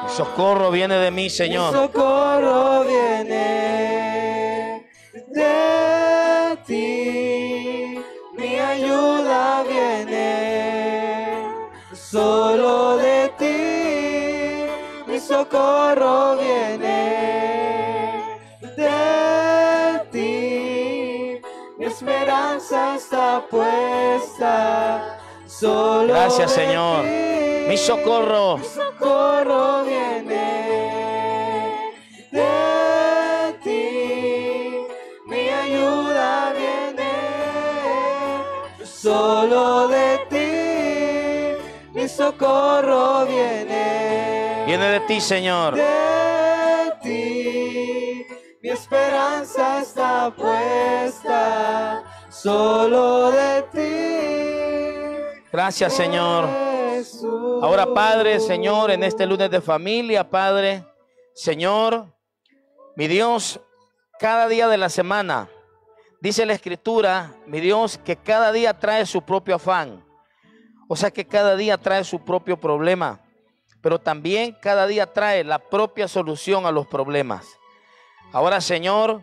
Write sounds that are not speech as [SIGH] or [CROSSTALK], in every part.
Mi socorro viene de mí, Señor. Mi socorro viene de ti. Mi ayuda viene solo de ti. Mi socorro viene de ti. Mi esperanza está puesta solo. Gracias, de Señor. Ti. Gracias Señor Mi socorro socorro viene de ti, mi ayuda viene solo de ti, mi socorro viene. Viene de ti, Señor. De ti, mi esperanza está puesta solo de ti. Gracias, Señor. Ahora, Padre, Señor, en este lunes de familia, Padre, Señor, mi Dios, cada día de la semana, dice la Escritura, mi Dios, que cada día trae su propio afán. O sea que cada día trae su propio problema, pero también cada día trae la propia solución a los problemas. Ahora, Señor,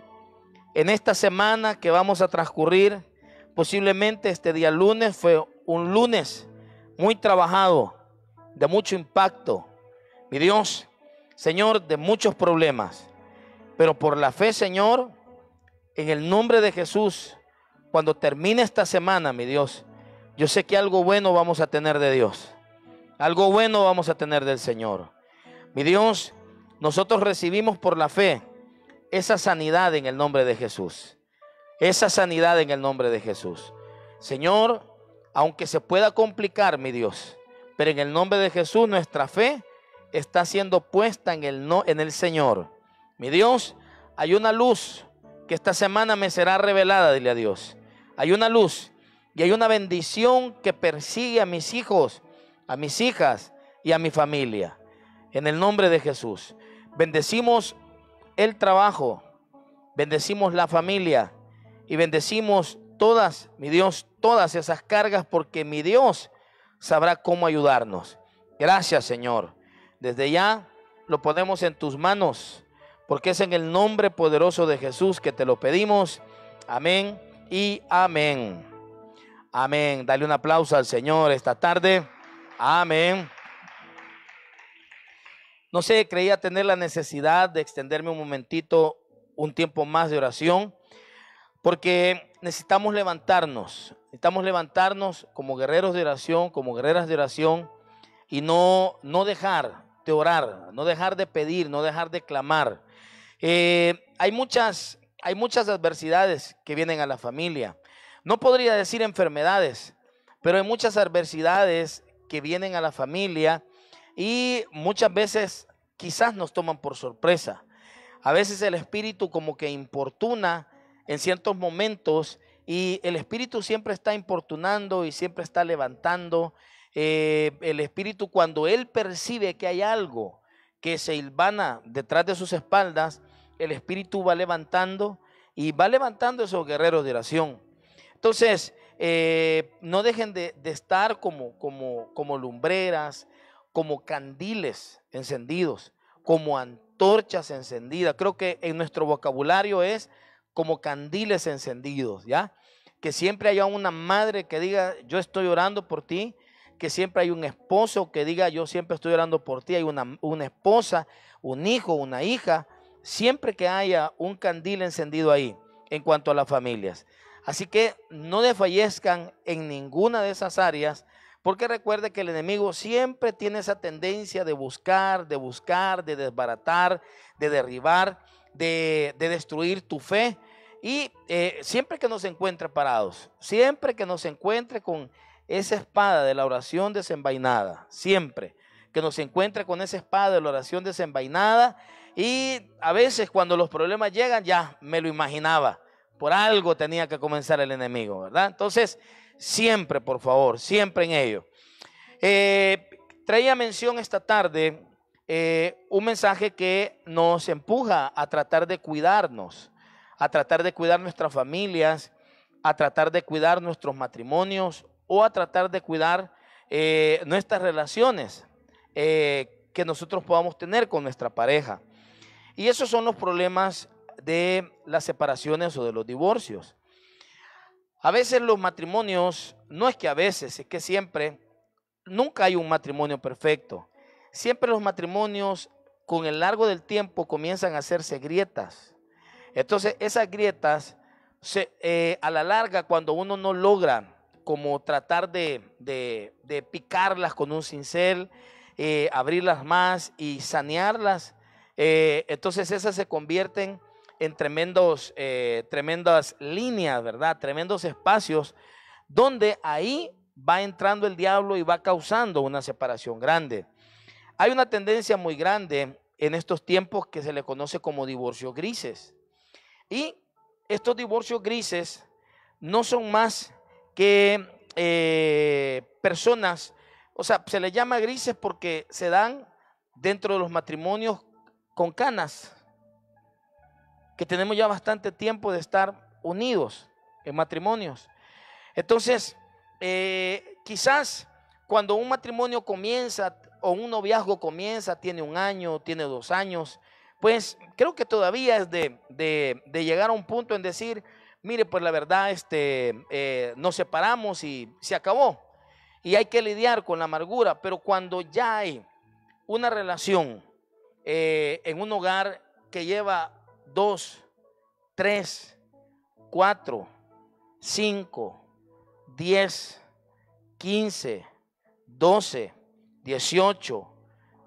en esta semana que vamos a transcurrir, posiblemente este día lunes fue un lunes muy trabajado, de mucho impacto, mi Dios, Señor, de muchos problemas. Pero por la fe, Señor, en el nombre de Jesús, cuando termine esta semana, mi Dios, yo sé que algo bueno vamos a tener de Dios. Algo bueno vamos a tener del Señor. Mi Dios, nosotros recibimos por la fe esa sanidad en el nombre de Jesús. Esa sanidad en el nombre de Jesús. Señor, aunque se pueda complicar, mi Dios, pero en el nombre de Jesús nuestra fe está siendo puesta en el, no, en el Señor. Mi Dios, hay una luz que esta semana me será revelada, dile a Dios. Hay una luz y hay una bendición que persigue a mis hijos, a mis hijas y a mi familia. En el nombre de Jesús. Bendecimos el trabajo, bendecimos la familia y bendecimos todas, mi Dios, todas esas cargas porque mi Dios sabrá cómo ayudarnos. Gracias, Señor. Desde ya lo ponemos en tus manos, porque es en el nombre poderoso de Jesús que te lo pedimos. Amén y amén. Amén. Dale un aplauso al Señor esta tarde. Amén. No sé, creía tener la necesidad de extenderme un momentito, un tiempo más de oración, porque necesitamos levantarnos, necesitamos levantarnos como guerreros de oración, como guerreras de oración y no, no dejar de orar, no dejar de pedir, no dejar de clamar. Eh, hay, muchas, hay muchas adversidades que vienen a la familia. No podría decir enfermedades, pero hay muchas adversidades que vienen a la familia y muchas veces quizás nos toman por sorpresa. A veces el espíritu como que importuna en ciertos momentos y el Espíritu siempre está importunando y siempre está levantando. Eh, el Espíritu cuando Él percibe que hay algo que se hilvana detrás de sus espaldas, el Espíritu va levantando y va levantando esos guerreros de oración. Entonces, eh, no dejen de, de estar como, como, como lumbreras, como candiles encendidos, como antorchas encendidas. Creo que en nuestro vocabulario es como candiles encendidos, ¿ya? Que siempre haya una madre que diga, yo estoy orando por ti, que siempre hay un esposo que diga, yo siempre estoy orando por ti, hay una, esposa, un hijo, una hija, siempre que haya un candil encendido ahí en cuanto a las familias. Así que no desfallezcan en ninguna de esas áreas, porque recuerde que el enemigo siempre tiene esa tendencia de buscar, de buscar, de desbaratar, de derribar, de, de destruir tu fe y eh, siempre que nos encuentre parados, siempre que nos encuentre con esa espada de la oración desenvainada, siempre que nos encuentre con esa espada de la oración desenvainada. Y a veces cuando los problemas llegan, ya me lo imaginaba. Por algo tenía que comenzar el enemigo, ¿verdad? Entonces, siempre, por favor, siempre en ello. Eh, traía mención esta tarde eh, un mensaje que nos empuja a tratar de cuidarnos a tratar de cuidar nuestras familias, a tratar de cuidar nuestros matrimonios o a tratar de cuidar eh, nuestras relaciones eh, que nosotros podamos tener con nuestra pareja. Y esos son los problemas de las separaciones o de los divorcios. A veces los matrimonios, no es que a veces, es que siempre, nunca hay un matrimonio perfecto. Siempre los matrimonios con el largo del tiempo comienzan a hacerse grietas, entonces, esas grietas, eh, a la larga, cuando uno no logra como tratar de, picarlas con un cincel, eh, abrirlas más y sanearlas, eh, entonces esas se convierten en tremendos, tremendas líneas, ¿verdad? Tremendos espacios donde ahí va entrando el diablo y va causando una separación grande. Hay una tendencia muy grande en estos tiempos que se le conoce como divorcio grises. Y estos divorcios grises no son más que eh, personas, o sea, se les llama grises porque se dan dentro de los matrimonios con canas, que tenemos ya bastante tiempo de estar unidos en matrimonios. Entonces, eh, quizás cuando un matrimonio comienza o un noviazgo comienza, tiene un año, tiene dos años, pues creo que todavía es de, llegar a un punto en decir, mire, pues la verdad, este, eh, nos separamos y se acabó. Y hay que lidiar con la amargura, pero cuando ya hay una relación eh, en un hogar que lleva dos, tres, cuatro, cinco, diez, quince, doce, dieciocho,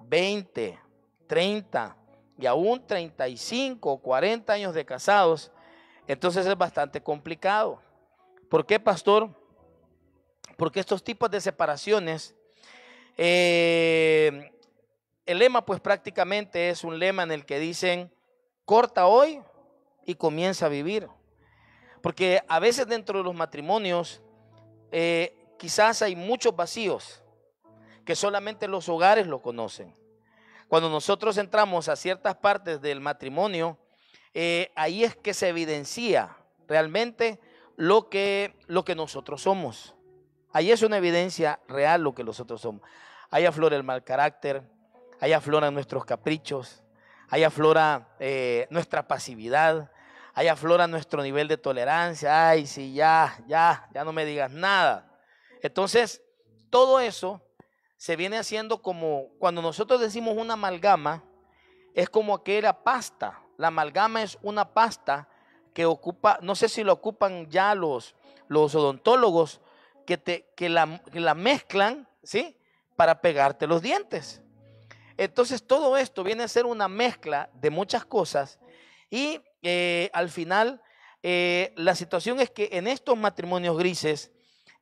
veinte, treinta, y aún 35 o 40 años de casados, entonces es bastante complicado. ¿Por qué, pastor? Porque estos tipos de separaciones, eh, el lema pues prácticamente es un lema en el que dicen, corta hoy y comienza a vivir. Porque a veces dentro de los matrimonios eh, quizás hay muchos vacíos que solamente los hogares lo conocen. Cuando nosotros entramos a ciertas partes del matrimonio, eh, ahí es que se evidencia realmente lo que, lo que nosotros somos. Ahí es una evidencia real lo que nosotros somos. Ahí aflora el mal carácter, ahí afloran nuestros caprichos, ahí aflora eh, nuestra pasividad, ahí aflora nuestro nivel de tolerancia. Ay, sí, ya, ya, ya no me digas nada. Entonces, todo eso se viene haciendo como, cuando nosotros decimos una amalgama, es como que era pasta. La amalgama es una pasta que ocupa, no sé si lo ocupan ya los, los odontólogos, que, te, que, la, mezclan, ¿sí? Para pegarte los dientes. Entonces todo esto viene a ser una mezcla de muchas cosas y eh, al final eh, la situación es que en estos matrimonios grises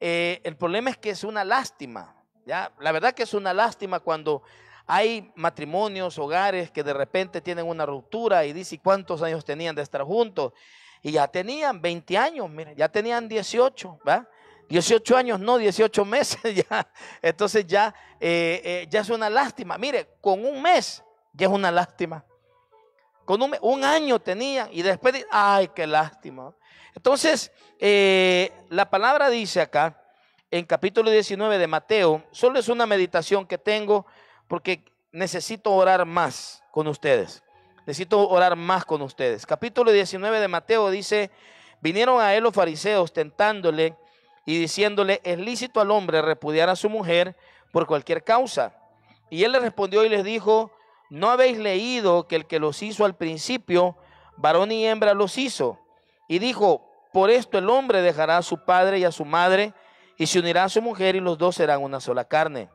eh, el problema es que es una lástima, la verdad que es una lástima cuando hay matrimonios, hogares que de repente tienen una ruptura y dice cuántos años tenían de estar juntos. Y ya tenían 20 años, mire, ya tenían 18, ¿va? 18 años, no, 18 meses [LAUGHS] ya. Entonces ya, eh, eh, ya es una lástima. Mire, con un mes ya es una lástima. Con un, un año tenían y después, ay, qué lástima. Entonces, eh, la palabra dice acá, en capítulo 19 de Mateo, solo es una meditación que tengo porque necesito orar más con ustedes. Necesito orar más con ustedes. Capítulo 19 de Mateo dice, vinieron a él los fariseos tentándole y diciéndole, es lícito al hombre repudiar a su mujer por cualquier causa. Y él le respondió y les dijo, ¿no habéis leído que el que los hizo al principio, varón y hembra los hizo? Y dijo, por esto el hombre dejará a su padre y a su madre y se unirá a su mujer y los dos serán una sola carne.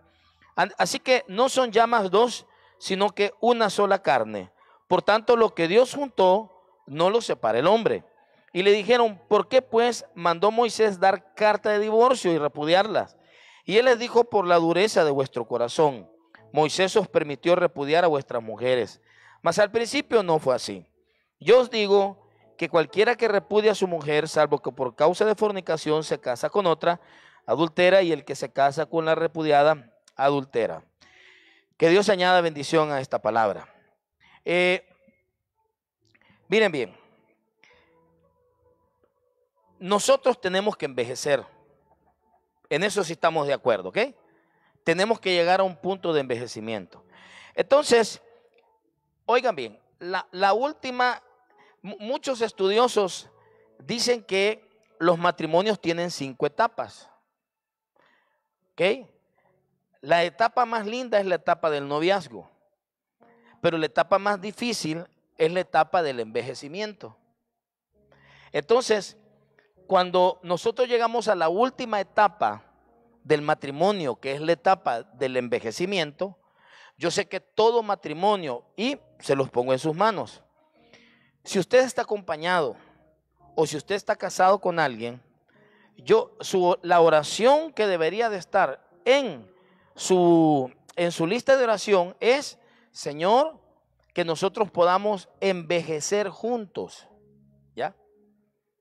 Así que no son ya más dos, sino que una sola carne. Por tanto, lo que Dios juntó, no lo separa el hombre. Y le dijeron, ¿por qué pues mandó Moisés dar carta de divorcio y repudiarlas? Y él les dijo, por la dureza de vuestro corazón, Moisés os permitió repudiar a vuestras mujeres. Mas al principio no fue así. Yo os digo que cualquiera que repudia a su mujer, salvo que por causa de fornicación se casa con otra, adultera y el que se casa con la repudiada adultera. Que Dios añada bendición a esta palabra. Eh, miren bien, nosotros tenemos que envejecer. En eso sí estamos de acuerdo, ¿ok? Tenemos que llegar a un punto de envejecimiento. Entonces, oigan bien, la, la última, muchos estudiosos dicen que los matrimonios tienen cinco etapas. La etapa más linda es la etapa del noviazgo, pero la etapa más difícil es la etapa del envejecimiento. Entonces, cuando nosotros llegamos a la última etapa del matrimonio, que es la etapa del envejecimiento, yo sé que todo matrimonio, y se los pongo en sus manos, si usted está acompañado o si usted está casado con alguien, yo, su, la oración que debería de estar en su, en su lista de oración es, Señor, que nosotros podamos envejecer juntos, ¿ya?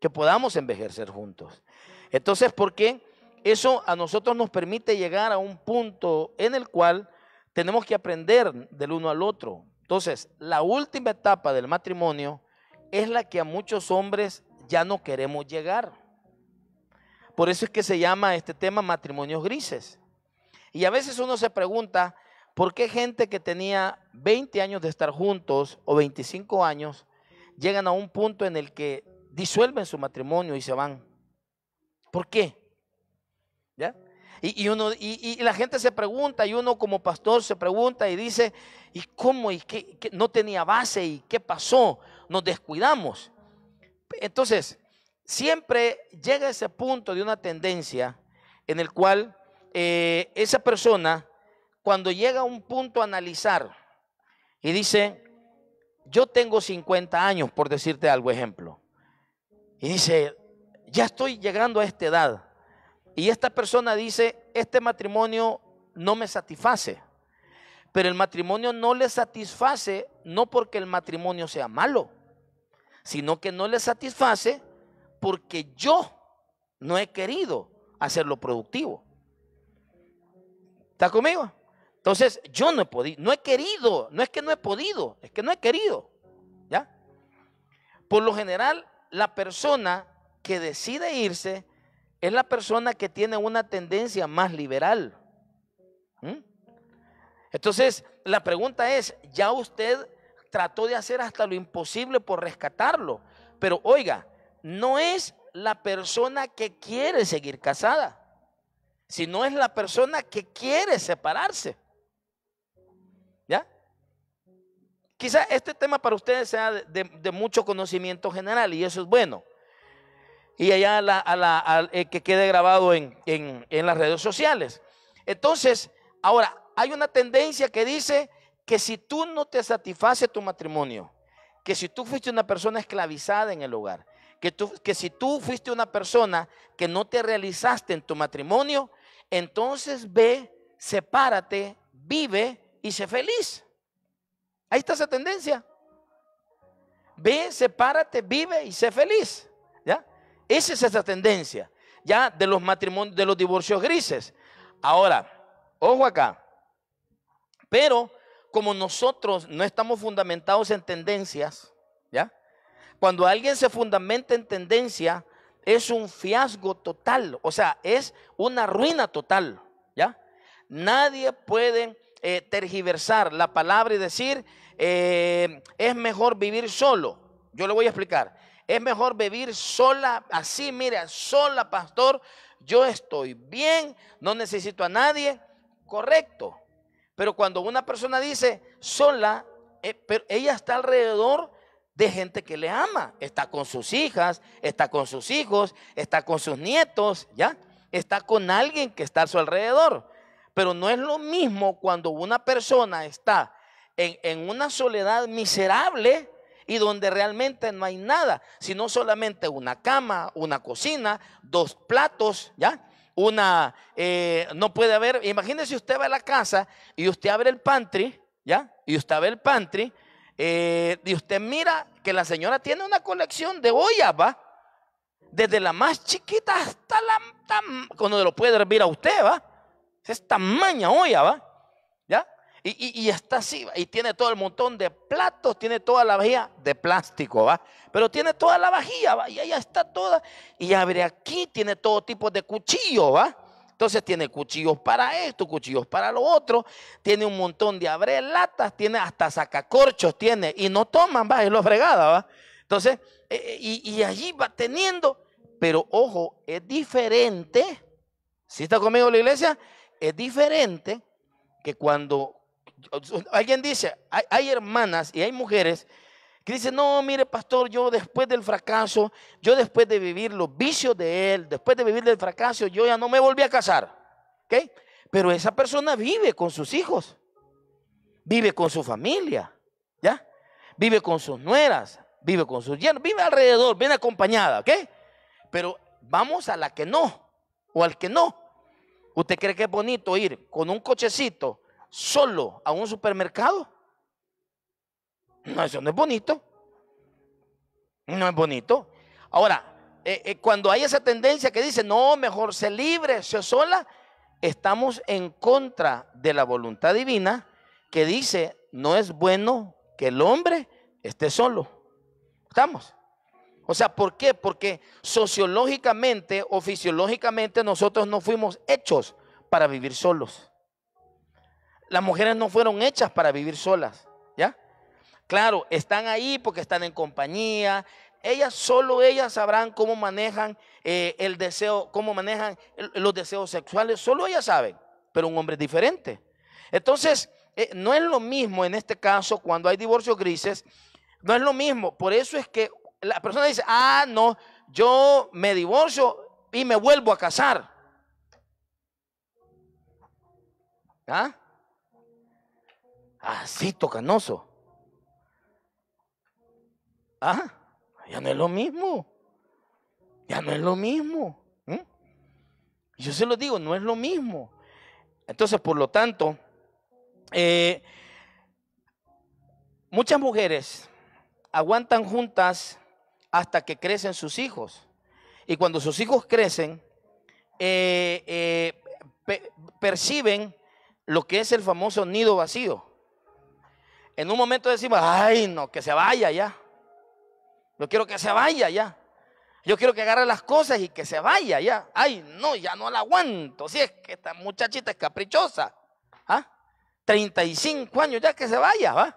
Que podamos envejecer juntos. Entonces, ¿por qué? Eso a nosotros nos permite llegar a un punto en el cual tenemos que aprender del uno al otro. Entonces, la última etapa del matrimonio es la que a muchos hombres ya no queremos llegar. Por eso es que se llama este tema matrimonios grises. Y a veces uno se pregunta, ¿por qué gente que tenía 20 años de estar juntos o 25 años llegan a un punto en el que disuelven su matrimonio y se van? ¿Por qué? Y, uno, y, la gente se pregunta, y uno como pastor se pregunta y dice, ¿y cómo? ¿Y qué, qué? No tenía base, ¿y qué pasó? Nos descuidamos. Entonces, siempre llega ese punto de una tendencia en el cual eh, esa persona, cuando llega a un punto a analizar y dice, yo tengo 50 años, por decirte algo ejemplo, y dice, ya estoy llegando a esta edad, y esta persona dice, este matrimonio no me satisface, pero el matrimonio no le satisface no porque el matrimonio sea malo, sino que no le satisface porque yo no he querido hacerlo productivo. ¿Está conmigo? Entonces, yo no he podido, no he querido, no es que no he podido, es que no he querido. ¿Ya? Por lo general, la persona que decide irse es la persona que tiene una tendencia más liberal. ¿Mm? Entonces, la pregunta es, ya usted trató de hacer hasta lo imposible por rescatarlo, pero oiga, no es la persona que quiere seguir casada, sino es la persona que quiere separarse. ¿Ya? Quizá este tema para ustedes sea de, mucho conocimiento general y eso es bueno. Y allá eh, que quede grabado en, en las redes sociales. Entonces, ahora, hay una tendencia que dice que si tú no te satisface tu matrimonio, que si tú fuiste una persona esclavizada en el hogar, que, tú, que si tú fuiste una persona que no te realizaste en tu matrimonio, entonces ve, sepárate, vive y sé feliz. Ahí está esa tendencia. Ve, sepárate, vive y sé feliz. ¿Ya? Esa es esa tendencia. Ya de los matrimonios, de los divorcios grises. Ahora, ojo acá. Pero como nosotros no estamos fundamentados en tendencias, ¿ya? Cuando alguien se fundamenta en tendencia, es un fiasco total, o sea, es una ruina total, ¿ya? Nadie puede eh, tergiversar la palabra y decir, eh, es mejor vivir solo. Yo le voy a explicar. Es mejor vivir sola, así, mira, sola, pastor. Yo estoy bien, no necesito a nadie. Correcto. Pero cuando una persona dice sola, eh, pero ella está alrededor de gente que le ama. Está con sus hijas, está con sus hijos, está con sus nietos, ¿ya? Está con alguien que está a su alrededor. Pero no es lo mismo cuando una persona está en, una soledad miserable y donde realmente no hay nada, sino solamente una cama, una cocina, dos platos, ¿ya? Una, eh, no puede haber, imagínese usted va a la casa y usted abre el pantry, ¿ya? Y usted abre el pantry eh, y usted mira que la señora tiene una colección de ollas, ¿va? Desde la más chiquita hasta la... cuando lo puede hervir a usted, ¿va? Es tamaña olla, ¿va? ¿Ya? Y, está así, y tiene todo el montón de platos, tiene toda la vajilla de plástico, ¿va? Pero tiene toda la vajilla, ¿va? Y allá está toda, y abre aquí, tiene todo tipo de cuchillo, ¿va? Entonces tiene cuchillos para esto, cuchillos para lo otro, tiene un montón de abre latas, tiene hasta sacacorchos, tiene, y no toman, va, es la fregada, va. Entonces, eh, eh, y, allí va teniendo, pero ojo, es diferente, si está conmigo la iglesia, es diferente que cuando alguien dice, hay, hay hermanas y hay mujeres que dice, no, mire pastor, yo después del fracaso, yo después de vivir los vicios de él, después de vivir del fracaso, yo ya no me volví a casar. ¿Ok? Pero esa persona vive con sus hijos, vive con su familia, ¿ya? Vive con sus nueras, vive con sus yernos, vive alrededor, viene acompañada, ¿ok? Pero vamos a la que no, o al que no. ¿Usted cree que es bonito ir con un cochecito solo a un supermercado? No, eso no es bonito. No es bonito. Ahora, eh, eh, cuando hay esa tendencia que dice, no, mejor se libre, se sola, estamos en contra de la voluntad divina que dice, no es bueno que el hombre esté solo. ¿Estamos? O sea, ¿por qué? Porque sociológicamente o fisiológicamente nosotros no fuimos hechos para vivir solos. Las mujeres no fueron hechas para vivir solas. Claro, están ahí porque están en compañía. Ellas, solo ellas sabrán cómo manejan eh, el deseo, cómo manejan los deseos sexuales. Solo ellas saben, pero un hombre es diferente. Entonces, eh, no es lo mismo en este caso cuando hay divorcios grises, no es lo mismo. Por eso es que la persona dice, ah, no, yo me divorcio y me vuelvo a casar. ¿Ah? Así tocanoso. Ah, ya no es lo mismo. Ya no es lo mismo. Yo se lo digo, no es lo mismo. Entonces, por lo tanto, eh, muchas mujeres aguantan juntas hasta que crecen sus hijos. Y cuando sus hijos crecen, eh, eh, perciben lo que es el famoso nido vacío. En un momento decimos, ay, no, que se vaya ya. Yo quiero que se vaya ya. Yo quiero que agarre las cosas y que se vaya ya. Ay, no, ya no la aguanto. Si es que esta muchachita es caprichosa. ¿Ah? 35 años ya que se vaya, ¿va?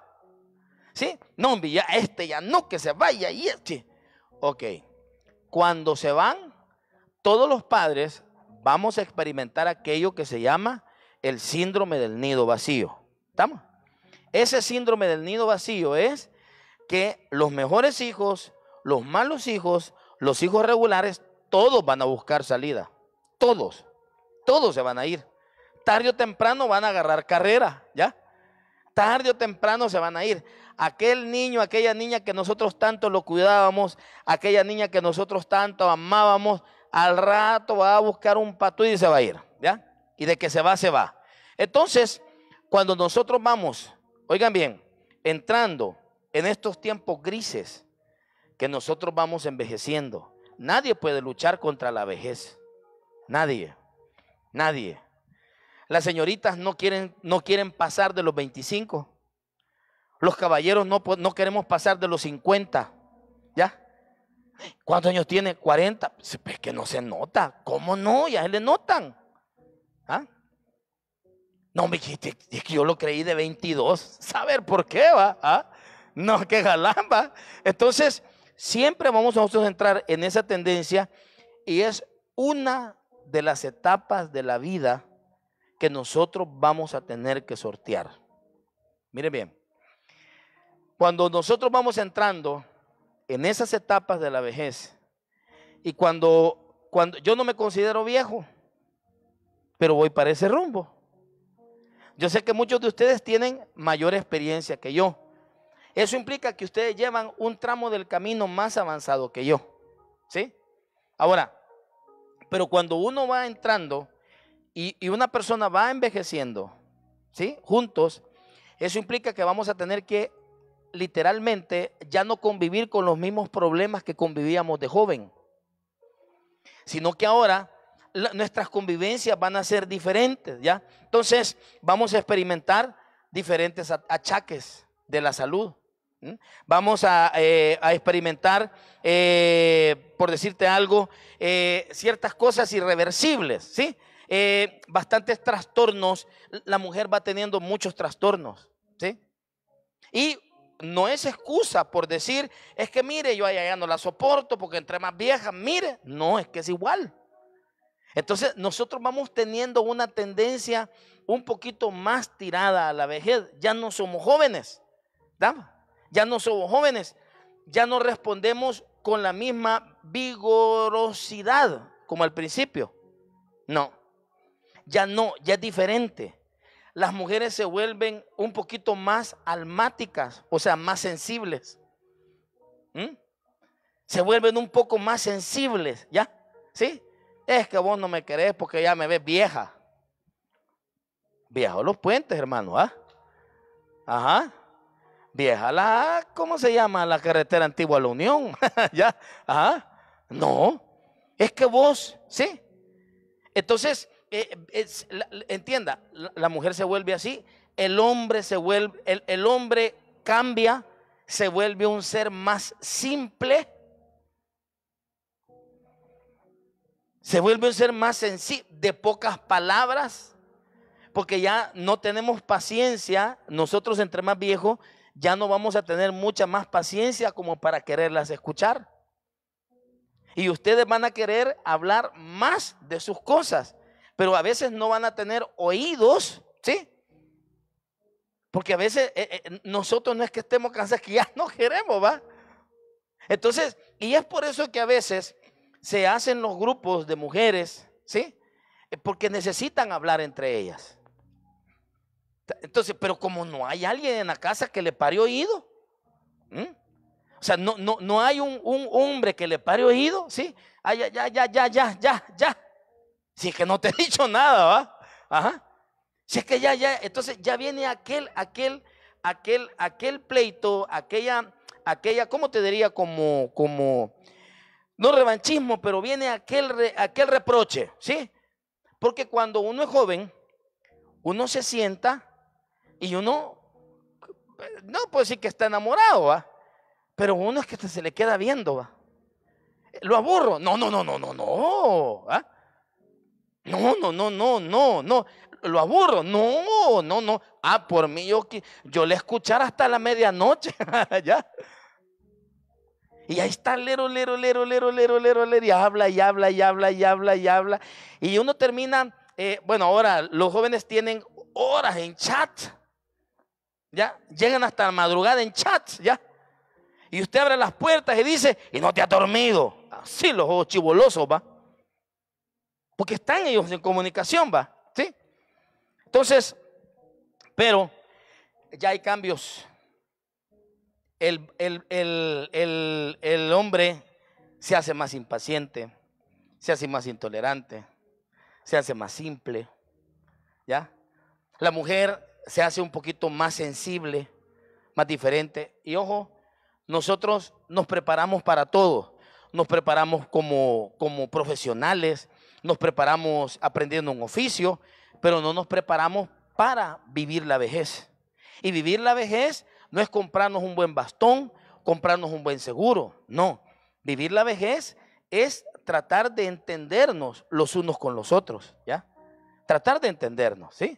¿Sí? No, ya este ya no, que se vaya y este. Ok. Cuando se van, todos los padres vamos a experimentar aquello que se llama el síndrome del nido vacío. ¿Estamos? Ese síndrome del nido vacío es que los mejores hijos, los malos hijos, los hijos regulares, todos van a buscar salida. Todos. Todos se van a ir. Tarde o temprano van a agarrar carrera, ¿ya? Tarde o temprano se van a ir. Aquel niño, aquella niña que nosotros tanto lo cuidábamos, aquella niña que nosotros tanto amábamos, al rato va a buscar un pato y se va a ir, ¿ya? Y de que se va, se va. Entonces, cuando nosotros vamos, oigan bien, entrando en estos tiempos grises que nosotros vamos envejeciendo. Nadie puede luchar contra la vejez. Nadie. Nadie. Las señoritas no quieren, no quieren pasar de los 25. Los caballeros no, no queremos pasar de los 50. ¿Ya? ¿Cuántos años tiene? 40. Pues, pues que no se nota. ¿Cómo no? Ya se le notan. ¿Ah? No, me dijiste, es que yo lo creí de 22. Saber por qué va. ¿Ah? No, [LAUGHS] que galamba. Entonces, siempre vamos nosotros a entrar en esa tendencia y es una de las etapas de la vida que nosotros vamos a tener que sortear. Miren bien, cuando nosotros vamos entrando en esas etapas de la vejez y cuando, cuando yo no me considero viejo, pero voy para ese rumbo. Yo sé que muchos de ustedes tienen mayor experiencia que yo eso implica que ustedes llevan un tramo del camino más avanzado que yo. ¿Sí? Ahora, pero cuando uno va entrando y, una persona va envejeciendo, ¿sí? Juntos, eso implica que vamos a tener que literalmente ya no convivir con los mismos problemas que convivíamos de joven, sino que ahora nuestras convivencias van a ser diferentes, ¿ya? Entonces vamos a experimentar diferentes achaques de la salud, Vamos a, eh, experimentar, eh, por decirte algo, eh, ciertas cosas irreversibles, ¿sí? bastantes trastornos, la mujer va teniendo muchos trastornos, ¿sí? Y no es excusa por decir, es que mire, yo allá ya no la soporto porque entre más vieja, mire, no, es que es igual. Entonces nosotros vamos teniendo una tendencia un poquito más tirada a la vejez, ya no somos jóvenes, ¿verdad? ya no somos jóvenes, ya no respondemos con la misma vigorosidad como al principio. No, ya no, ya es diferente. Las mujeres se vuelven un poquito más almáticas, o sea, más sensibles. ¿Mm? Se vuelven un poco más sensibles, ¿ya? ¿Sí? Es que vos no me querés porque ya me ves vieja. Viejo los puentes, hermano, ¿ah? Ajá vieja la, ¿cómo se llama la carretera antigua la Unión? [LAUGHS] ¿Ya? Ajá. No, es que vos, ¿sí? Entonces, eh, entienda, la, mujer se vuelve así, el hombre se vuelve, el, el hombre cambia, se vuelve un ser más simple, se vuelve un ser más sencillo, de pocas palabras, porque ya no tenemos paciencia, nosotros entre más viejos, ya no vamos a tener mucha más paciencia como para quererlas escuchar. Y ustedes van a querer hablar más de sus cosas, pero a veces no van a tener oídos, ¿sí? Porque a veces eh, eh, nosotros no es que estemos cansados, que ya no queremos, ¿va? Entonces, y es por eso que a veces se hacen los grupos de mujeres, ¿sí? Eh, porque necesitan hablar entre ellas. Entonces, pero como no hay alguien en la casa que le pare oído, o sea, no, no, no hay un, hombre que le pare oído, ¿sí? Ay, ah, ya, ya, ya, ya, ya, ya. Si es que no te he [LAUGHS] dicho nada, ¿va? Ajá. Si es que ya, ya, entonces ya viene aquel, aquel, aquel, aquel pleito, aquella, aquella, ¿cómo te diría? Como, como, no revanchismo, pero viene aquel, aquel reproche, ¿sí? Porque cuando uno es joven, uno se sienta y uno, no puedo decir que está enamorado, ¿va? Pero uno es que se le queda viendo, ¿va? Lo aburro. No, no, no, no, no, no. No, no, no, no, no, no. Lo aburro. No, no, no. Ah, por mí yo, yo le escuchara hasta la medianoche. [LAUGHS] ya. Y ahí está lero, lero, lero, lero, lero, lero, lero. Y habla, y habla, y habla, y habla, y habla. Y uno termina, eh, bueno, ahora los jóvenes tienen horas en chat. Ya, llegan hasta la madrugada en chats, ya. Y usted abre las puertas y dice, y no te ha dormido. Así los chivolosos, va. Porque están ellos en comunicación, va. ¿Sí? Entonces, pero ya hay cambios. El, el hombre se hace más impaciente, se hace más intolerante, se hace más simple. ¿Ya? La mujer se hace un poquito más sensible, más diferente. Y ojo, nosotros nos preparamos para todo. Nos preparamos como, como profesionales, nos preparamos aprendiendo un oficio, pero no nos preparamos para vivir la vejez. Y vivir la vejez no es comprarnos un buen bastón, comprarnos un buen seguro, no. Vivir la vejez es tratar de entendernos los unos con los otros, ¿ya? Tratar de entendernos, ¿sí?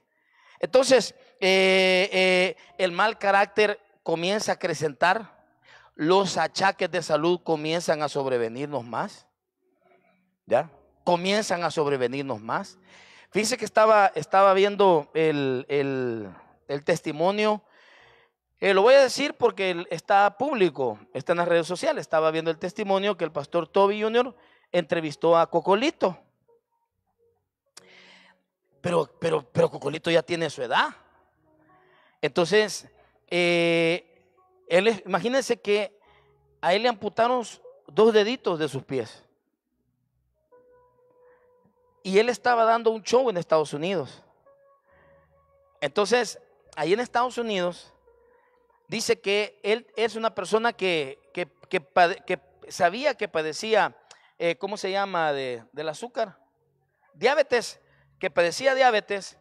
Entonces, eh, eh, el mal carácter comienza a acrecentar, los achaques de salud comienzan a sobrevenirnos más. ¿Ya? Comienzan a sobrevenirnos más. fíjense que estaba, estaba viendo el, testimonio. Eh, lo voy a decir porque está público, está en las redes sociales. Estaba viendo el testimonio que el pastor Toby Jr. entrevistó a Cocolito. Pero, pero, pero Cocolito ya tiene su edad. Entonces, eh, él, imagínense que a él le amputaron dos deditos de sus pies. Y él estaba dando un show en Estados Unidos. Entonces, ahí en Estados Unidos, dice que él es una persona que, que, sabía que padecía, eh, ¿cómo se llama?, del azúcar, diabetes que padecía diabetes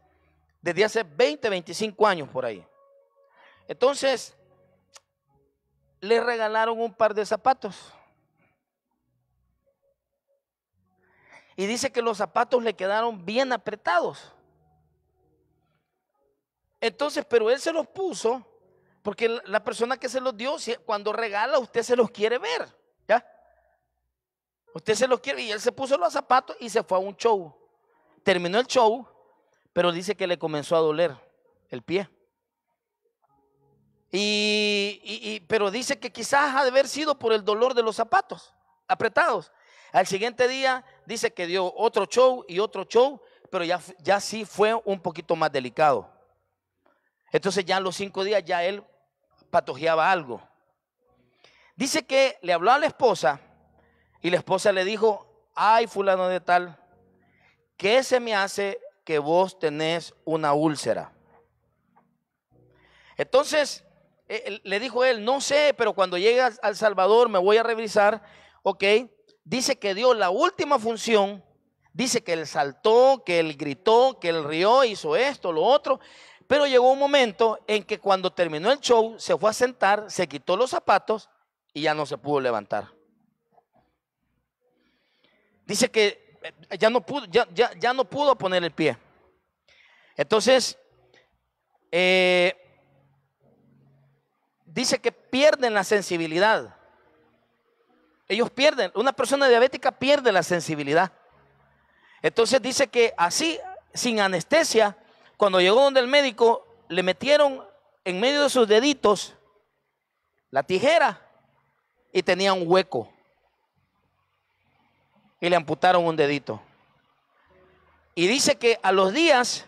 desde hace 20, 25 años por ahí. Entonces, le regalaron un par de zapatos. Y dice que los zapatos le quedaron bien apretados. Entonces, pero él se los puso porque la persona que se los dio, cuando regala, usted se los quiere ver. ¿Ya? Usted se los quiere. Y él se puso los zapatos y se fue a un show terminó el show, pero dice que le comenzó a doler el pie. Y, pero dice que quizás ha de haber sido por el dolor de los zapatos apretados. Al siguiente día dice que dio otro show y otro show, pero ya, ya sí fue un poquito más delicado. Entonces ya en los cinco días ya él patojeaba algo. Dice que le habló a la esposa y la esposa le dijo, ay fulano de tal, ¿qué se me hace que vos tenés una úlcera? Entonces, e, le dijo él, no sé, pero cuando llegue al Salvador me voy a revisar, ok, dice que dio la última función, dice que él saltó, que él gritó, que él rió, hizo esto, lo otro, pero llegó un momento en que cuando terminó el show, se fue a sentar, se quitó los zapatos y ya no se pudo levantar. Dice que ya no pudo, ya, ya, ya no pudo poner el pie. Entonces, eh, dice que pierden la sensibilidad. Ellos pierden, una persona diabética pierde la sensibilidad. Entonces dice que así, sin anestesia, cuando llegó donde el médico, le metieron en medio de sus deditos la tijera y tenía un hueco y le amputaron un dedito. Y dice que a los días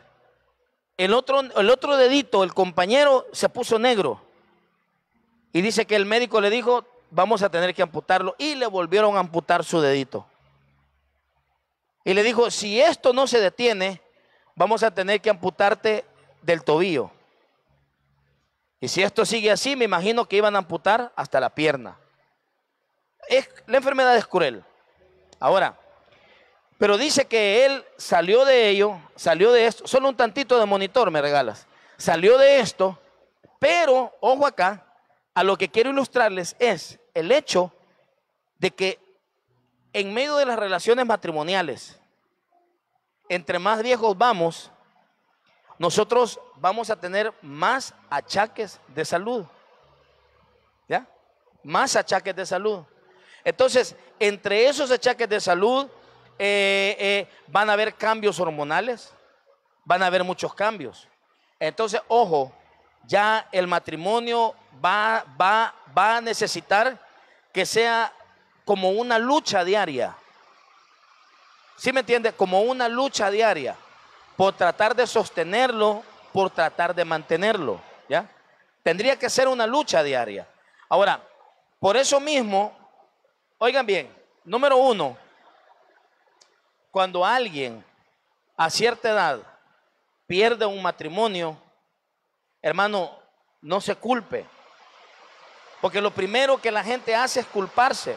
el otro, el otro dedito, el compañero, se puso negro. Y dice que el médico le dijo, vamos a tener que amputarlo. Y le volvieron a amputar su dedito. Y le dijo, si esto no se detiene, vamos a tener que amputarte del tobillo. Y si esto sigue así, me imagino que iban a amputar hasta la pierna. Es, la enfermedad es cruel. Ahora, pero dice que él salió de ello, salió de esto, solo un tantito de monitor me regalas, salió de esto, pero, ojo acá, a lo que quiero ilustrarles es el hecho de que en medio de las relaciones matrimoniales, entre más viejos vamos, nosotros vamos a tener más achaques de salud. ¿Ya? Más achaques de salud. Entonces, entre esos achaques de salud, eh, eh, van a haber cambios hormonales, van a haber muchos cambios. Entonces, ojo, ya el matrimonio va, va, va a necesitar que sea como una lucha diaria. ¿Sí me entiende? Como una lucha diaria por tratar de sostenerlo, por tratar de mantenerlo, ¿ya? Tendría que ser una lucha diaria. Ahora, por eso mismo Oigan bien, número uno, cuando alguien a cierta edad pierde un matrimonio, hermano, no se culpe. Porque lo primero que la gente hace es culparse.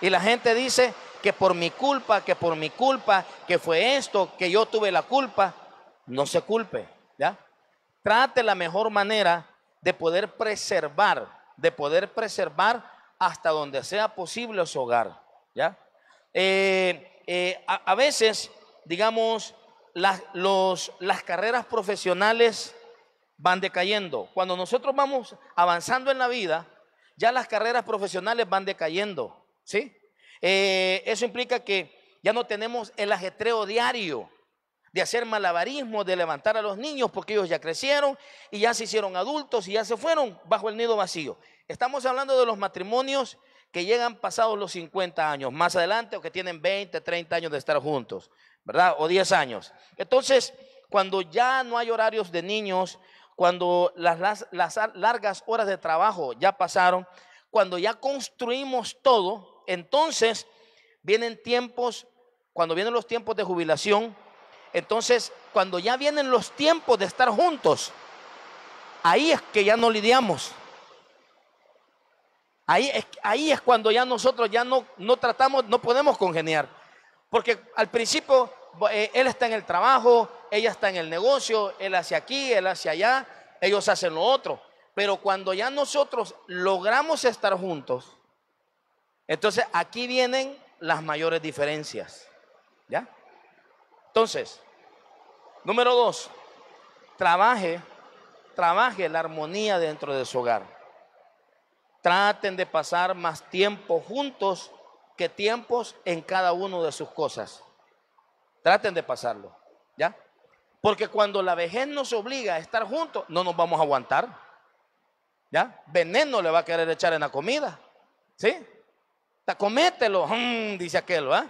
Y la gente dice que por mi culpa, que por mi culpa, que fue esto, que yo tuve la culpa. No se culpe, ¿ya? Trate la mejor manera de poder preservar, de poder preservar hasta donde sea posible su hogar. ¿ya? Eh, eh, a, veces, digamos, las, las carreras profesionales van decayendo. Cuando nosotros vamos avanzando en la vida, ya las carreras profesionales van decayendo. ¿sí? Eh, eso implica que ya no tenemos el ajetreo diario de hacer malabarismo, de levantar a los niños, porque ellos ya crecieron y ya se hicieron adultos y ya se fueron bajo el nido vacío. Estamos hablando de los matrimonios que llegan pasados los 50 años, más adelante, o que tienen 20, 30 años de estar juntos, ¿verdad? O 10 años. Entonces, cuando ya no hay horarios de niños, cuando las, las largas horas de trabajo ya pasaron, cuando ya construimos todo, entonces vienen tiempos, cuando vienen los tiempos de jubilación, entonces, cuando ya vienen los tiempos de estar juntos, ahí es que ya no lidiamos. Ahí es, ahí es cuando ya nosotros ya no, no tratamos, no podemos congeniar. Porque al principio eh, él está en el trabajo, ella está en el negocio, él hacia aquí, él hacia allá, ellos hacen lo otro. Pero cuando ya nosotros logramos estar juntos, entonces aquí vienen las mayores diferencias. ¿Ya? Entonces, número dos, trabaje, trabaje la armonía dentro de su hogar. Traten de pasar más tiempo juntos que tiempos en cada uno de sus cosas. Traten de pasarlo, ¿ya? Porque cuando la vejez nos obliga a estar juntos, no nos vamos a aguantar. ¿Ya? Veneno le va a querer echar en la comida. ¿Sí? Comételo, mm, dice aquel, ¿ah?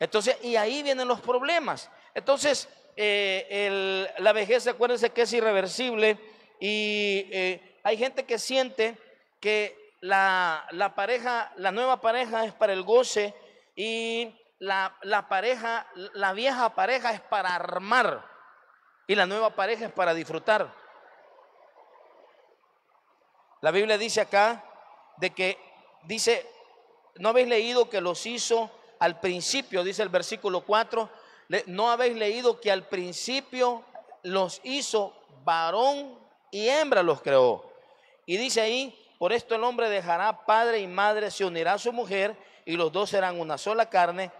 Entonces, y ahí vienen los problemas. Entonces, eh, la vejez, acuérdense que es irreversible y eh, hay gente que siente que la, pareja, la nueva pareja es para el goce y la, la pareja, la vieja pareja es para armar y la nueva pareja es para disfrutar. La Biblia dice acá de que dice, ¿no habéis leído que los hizo al principio, dice el versículo 4, no habéis leído que al principio los hizo varón y hembra los creó. Y dice ahí, por esto el hombre dejará padre y madre, se unirá a su mujer y los dos serán una sola carne.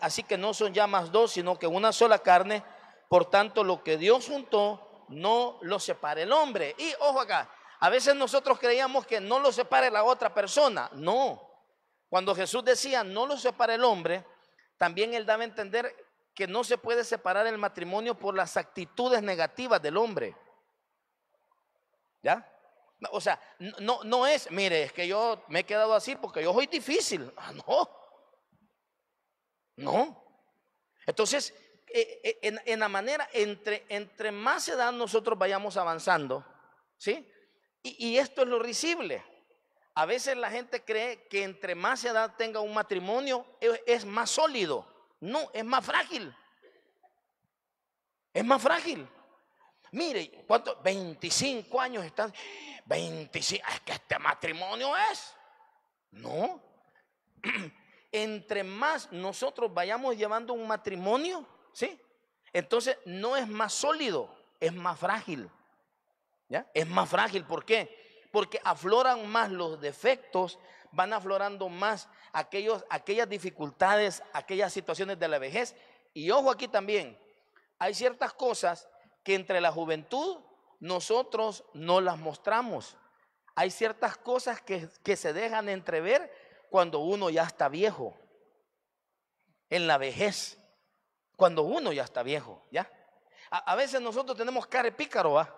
Así que no son ya más dos, sino que una sola carne. Por tanto, lo que Dios juntó, no lo separe el hombre. Y ojo acá, a veces nosotros creíamos que no lo separe la otra persona. No, cuando Jesús decía, no lo separa el hombre, también él daba a entender que no se puede separar el matrimonio por las actitudes negativas del hombre. ¿Ya? O sea, no, no es, mire, es que yo me he quedado así porque yo soy difícil. [LAUGHS] Ah, no. No. Entonces, e, e, en, la manera, entre, entre más edad nosotros vayamos avanzando, ¿sí? Y, y esto es lo risible a veces la gente cree que entre más edad tenga un matrimonio e, es más sólido. No, es más frágil. Es más frágil. Mire, ¿cuánto? 25 años están. 25. Es que este matrimonio es. No. [CLEARS THROAT] Entre más nosotros vayamos llevando un matrimonio, ¿sí? Entonces no es más sólido, es más frágil. ¿Ya? Es más frágil. ¿Por qué? porque afloran más los defectos, van aflorando más aquellos, aquellas dificultades, aquellas situaciones de la vejez. Y ojo aquí también, hay ciertas cosas que entre la juventud nosotros no las mostramos. Hay ciertas cosas que, se dejan entrever cuando uno ya está viejo, en la vejez, cuando uno ya está viejo, ¿ya? A, veces nosotros tenemos cara de pícaro, ¿va? ¿ah?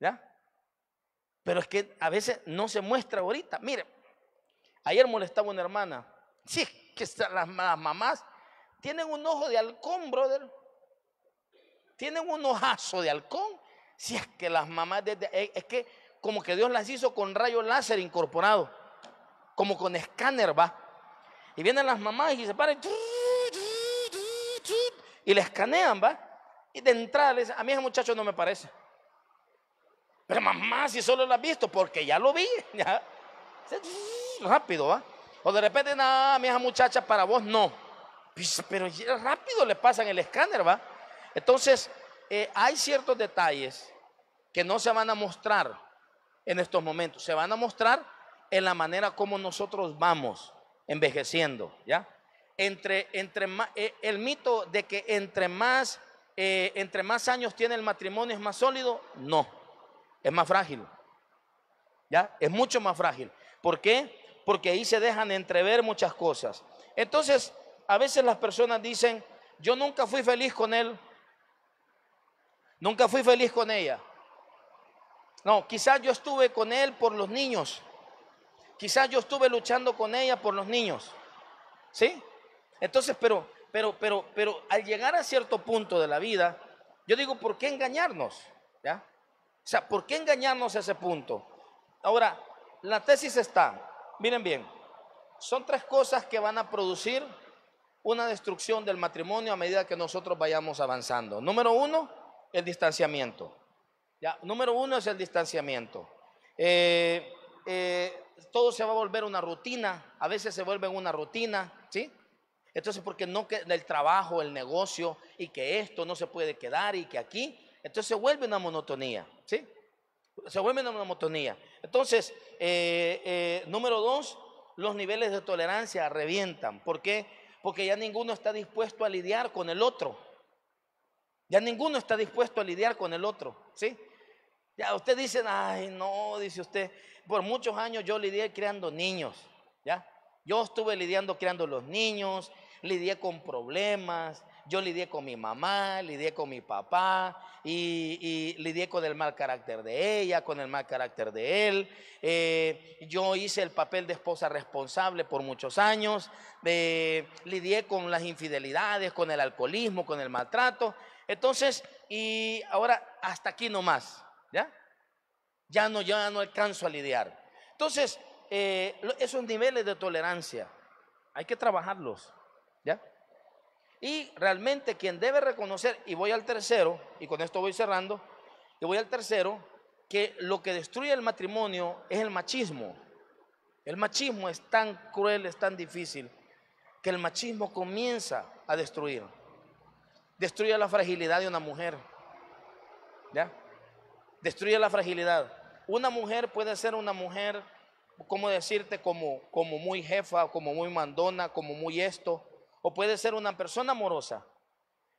¿ya? Pero es que a veces no se muestra ahorita. Mire, ayer molestaba una hermana. Sí, es que las, mamás tienen un ojo de halcón, brother. Tienen un ojazo de halcón. Si es que las mamás, eh, es que como que Dios las hizo con rayo láser incorporado, como con escáner, va. Y vienen las mamás y se paran y le escanean, va. Y de entrada a mí ese muchacho no me parece mamá, si solo lo has visto, porque ya lo vi. [LAUGHS] Rápido, ¿va? O de repente, nada, mi hija muchacha, para vos no. Pues, pero rápido le pasan el escáner, ¿va? Entonces, eh, hay ciertos detalles que no se van a mostrar en estos momentos. Se van a mostrar en la manera como nosotros vamos envejeciendo, ¿ya? Entre, entre eh, el mito de que entre más, eh, entre más años tiene el matrimonio es más sólido, no es más frágil. ¿Ya? Es mucho más frágil. ¿Por qué? Porque ahí se dejan entrever muchas cosas. Entonces, a veces las personas dicen, yo nunca fui feliz con él, nunca fui feliz con ella. No, quizás yo estuve con él por los niños, quizás yo estuve luchando con ella por los niños. ¿Sí? Entonces, pero, pero, pero, pero al llegar a cierto punto de la vida, yo digo, ¿por qué engañarnos? ¿Ya? O sea, ¿por qué engañarnos a ese punto? Ahora, la tesis está, miren bien, son tres cosas que van a producir una destrucción del matrimonio a medida que nosotros vayamos avanzando. Número uno, el distanciamiento. número uno es el distanciamiento. Eh, eh, todo se va a volver una rutina, a veces se vuelve una rutina, ¿sí? Entonces, porque no que el trabajo, el negocio, y que esto no se puede quedar, y que aquí, entonces se vuelve una monotonía. ¿sí? Se vuelve una monotonía. Entonces, eh, eh, número dos, los niveles de tolerancia revientan. ¿Por qué? Porque ya ninguno está dispuesto a lidiar con el otro. Ya ninguno está dispuesto a lidiar con el otro, ¿sí? Ya usted dice, ay, no, dice usted, por muchos años yo lidié creando niños, ¿ya? Yo estuve lidiando creando los niños, lidié con problemas, yo lidié con mi mamá, lidié con mi papá y, lidié con el mal carácter de ella, con el mal carácter de él. Eh, yo hice el papel de esposa responsable por muchos años. Eh, lidié con las infidelidades, con el alcoholismo, con el maltrato. Entonces, y ahora hasta aquí nomás, ¿ya? Ya no, ya no alcanzo a lidiar. Entonces, eh, esos niveles de tolerancia hay que trabajarlos, ¿ya? Y realmente quien debe reconocer, y voy al tercero, y con esto voy cerrando, y voy al tercero, que lo que destruye el matrimonio es el machismo. El machismo es tan cruel, es tan difícil, que el machismo comienza a destruir. Destruye la fragilidad de una mujer. ¿Ya? Destruye la fragilidad. Una mujer puede ser una mujer, ¿cómo decirte? Como, como muy jefa, como muy mandona, como muy esto o puede ser una persona amorosa,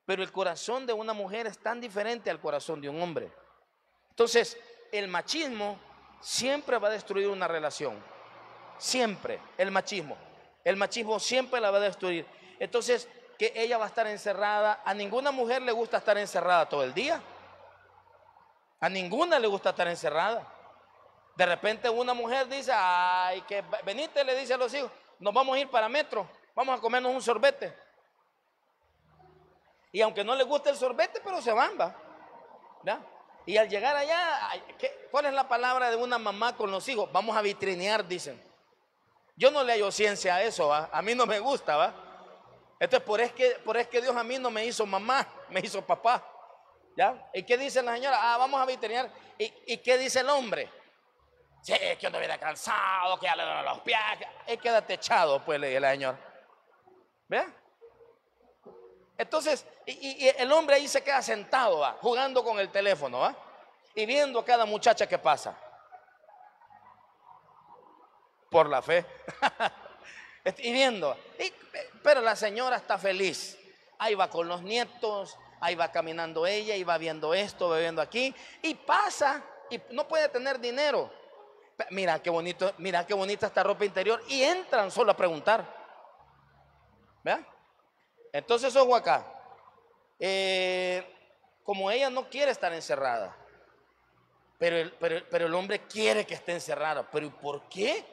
pero el corazón de una mujer es tan diferente al corazón de un hombre. Entonces, el machismo siempre va a destruir una relación. Siempre, el machismo. El machismo siempre la va a destruir. Entonces, que ella va a estar encerrada. A ninguna mujer le gusta estar encerrada todo el día. A ninguna le gusta estar encerrada. De repente una mujer dice, ay, que venite, le dice a los hijos, nos vamos a ir para metro vamos a comernos un sorbete. Y aunque no le guste el sorbete, pero se van, Y al llegar allá, ¿cuál es la palabra de una mamá con los hijos? Vamos a vitrinear, dicen. Yo no le hallo ciencia a eso, ¿va? A mí no me gusta, ¿va? Entonces, por es, que, por es que Dios a mí no me hizo mamá, me hizo papá. ¿Ya? ¿Y qué dice la señora? Ah, vamos a vitrinear. ¿Y, qué dice el hombre? Sí, que uno viene cansado, que ya le los pies. Y quédate echado, pues, le dice la señora vea Entonces, y, el hombre ahí se queda sentado, ¿va? jugando con el teléfono, ¿va? y viendo a cada muchacha que pasa. Por la fe. [LAUGHS] y viendo. pero la señora está feliz. Ahí va con los nietos, ahí va caminando ella, y va viendo esto, bebiendo aquí. Y pasa y no puede tener dinero. Mira qué bonito, mira qué bonita esta ropa interior. Y entran solo a preguntar. ¿Vea? Entonces ojo acá. Eh, como ella no quiere estar encerrada, pero el, pero, el, hombre quiere que esté encerrada. ¿Pero por qué?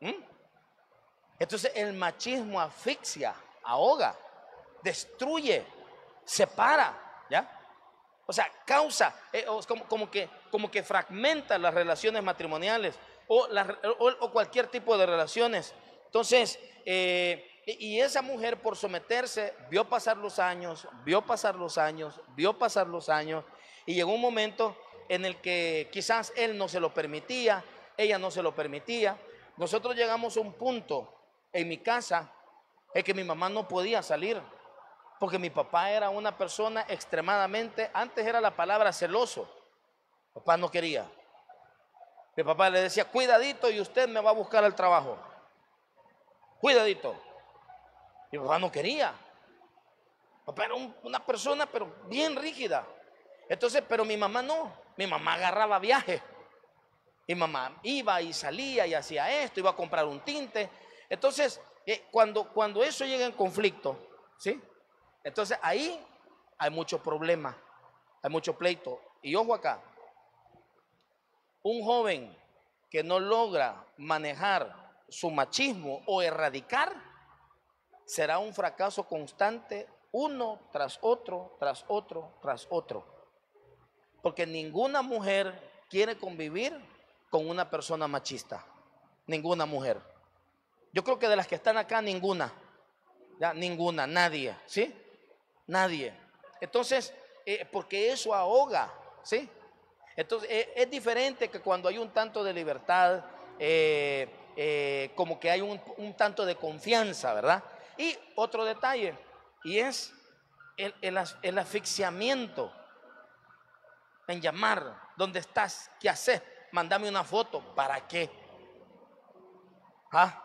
¿Mm? Entonces el machismo asfixia, ahoga, destruye, separa, ¿ya? O sea, causa, eh, como, que, como que fragmenta las relaciones matrimoniales o, cualquier tipo de relaciones. Entonces, eh, y esa mujer por someterse vio pasar los años, vio pasar los años, vio pasar los años y llegó un momento en el que quizás él no se lo permitía, ella no se lo permitía. Nosotros llegamos a un punto en mi casa en que mi mamá no podía salir porque mi papá era una persona extremadamente, antes era la palabra celoso, papá no quería. Mi papá le decía, cuidadito y usted me va a buscar al trabajo. Cuidadito mi papá no quería. Papá era una persona, pero bien rígida. Entonces, pero mi mamá no. Mi mamá agarraba viaje Mi mamá iba y salía y hacía esto, iba a comprar un tinte. Entonces, eh, cuando, cuando eso llega en conflicto, ¿sí? Entonces ahí hay mucho problema, hay mucho pleito. Y ojo acá, un joven que no logra manejar su machismo o erradicar, será un fracaso constante, uno tras otro, tras otro, tras otro. Porque ninguna mujer quiere convivir con una persona machista. Ninguna mujer. Yo creo que de las que están acá, ninguna. ninguna, nadie, ¿sí? Nadie. Entonces, eh, porque eso ahoga, ¿sí? Entonces, eh, es diferente que cuando hay un tanto de libertad, eh, como que hay un, un tanto de confianza, ¿verdad? Y otro detalle, y es el, asfixiamiento en llamar, ¿dónde estás? ¿Qué haces? Mándame una foto, ¿para qué? ¿Ah?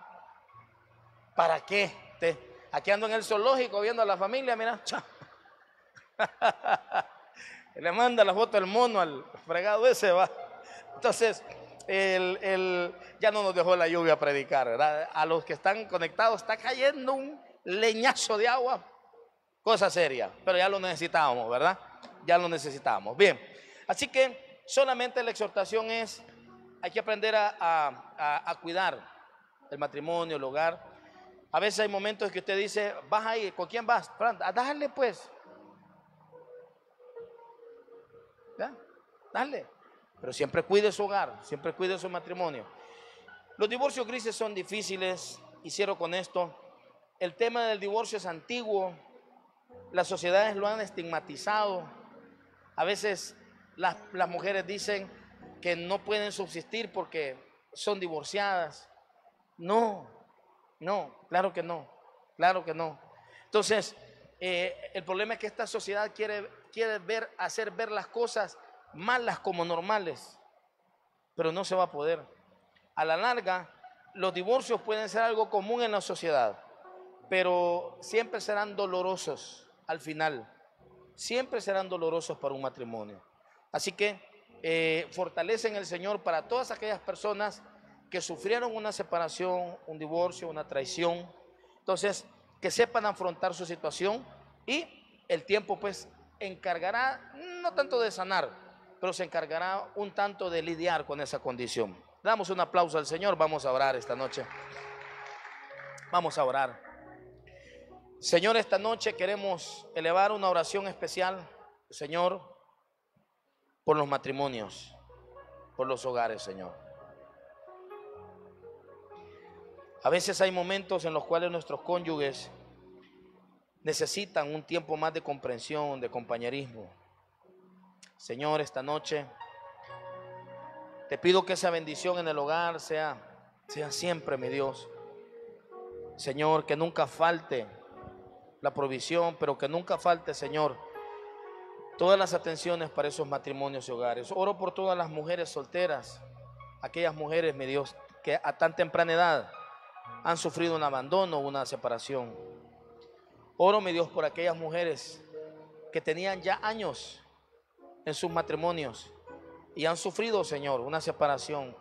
¿Para qué? Te, aquí ando en el zoológico viendo a la familia, mira, [LAUGHS] cha. Le manda la foto Al mono al fregado ese, va. Entonces, el, ya no nos dejó la lluvia predicar, ¿verdad? A los que están conectados está cayendo un leñazo de agua, cosa seria, pero ya lo necesitábamos, ¿verdad? Ya lo necesitábamos. Bien, así que solamente la exhortación es, hay que aprender a, cuidar el matrimonio, el hogar. A veces hay momentos que usted dice, vas ahí, ¿con quién vas? Ah, dale pues. ¿Ya? Dale pero siempre cuide su hogar, siempre cuide su matrimonio. Los divorcios grises son difíciles, y con esto. El tema del divorcio es antiguo, las sociedades lo han estigmatizado. A veces las, mujeres dicen que no pueden subsistir porque son divorciadas. No, no, claro que no, claro que no. Entonces, eh, el problema es que esta sociedad quiere, quiere ver, hacer ver las cosas malas como normales, pero no se va a poder. A la larga, los divorcios pueden ser algo común en la sociedad, pero siempre serán dolorosos al final. Siempre serán dolorosos para un matrimonio. Así que eh, fortalecen el Señor para todas aquellas personas que sufrieron una separación, un divorcio, una traición. Entonces, que sepan afrontar su situación y el tiempo pues encargará no tanto de sanar, pero se encargará un tanto de lidiar con esa condición. Damos un aplauso al Señor, vamos a orar esta noche. Vamos a orar. Señor, esta noche queremos elevar una oración especial, Señor, por los matrimonios, por los hogares, Señor. A veces hay momentos en los cuales nuestros cónyuges necesitan un tiempo más de comprensión, de compañerismo, Señor, esta noche te pido que esa bendición en el hogar sea, sea siempre, mi Dios. Señor, que nunca falte la provisión, pero que nunca falte, Señor, todas las atenciones para esos matrimonios y hogares. Oro por todas las mujeres solteras, aquellas mujeres, mi Dios, que a tan temprana edad han sufrido un abandono una separación. Oro, mi Dios, por aquellas mujeres que tenían ya años en sus matrimonios y han sufrido, Señor, una separación.